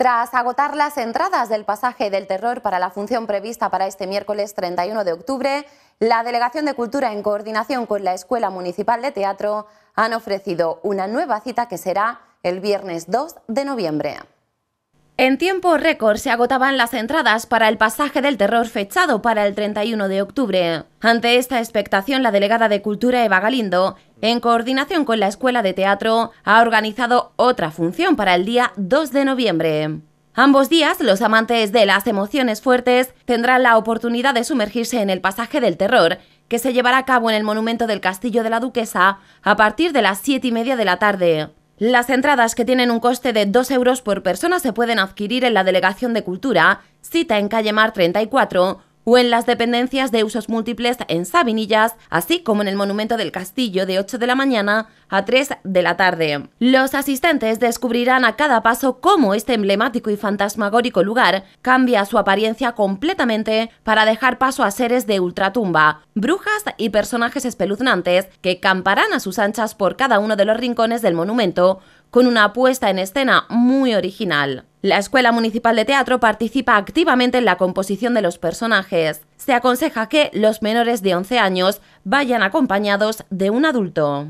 Tras agotar las entradas del pasaje del terror para la función prevista para este miércoles 31 de octubre, la Delegación de Cultura, en coordinación con la Escuela Municipal de Teatro, han ofrecido una nueva cita que será el viernes 2 de noviembre. En tiempo récord se agotaban las entradas para el pasaje del terror fechado para el 31 de octubre. Ante esta expectación, la delegada de Cultura Eva Galindo, en coordinación con la Escuela de Teatro, ha organizado otra función para el día 2 de noviembre. Ambos días, los amantes de las emociones fuertes tendrán la oportunidad de sumergirse en el pasaje del terror, que se llevará a cabo en el monumento del Castillo de la Duquesa a partir de las 7 y media de la tarde. Las entradas que tienen un coste de 2 euros por persona se pueden adquirir en la Delegación de Cultura, cita en calle Mar 34 o en las dependencias de usos múltiples en Sabinillas, así como en el Monumento del Castillo de 8 de la mañana a 3 de la tarde. Los asistentes descubrirán a cada paso cómo este emblemático y fantasmagórico lugar cambia su apariencia completamente para dejar paso a seres de ultratumba, brujas y personajes espeluznantes que camparán a sus anchas por cada uno de los rincones del monumento, con una puesta en escena muy original. La Escuela Municipal de Teatro participa activamente en la composición de los personajes. Se aconseja que los menores de 11 años vayan acompañados de un adulto.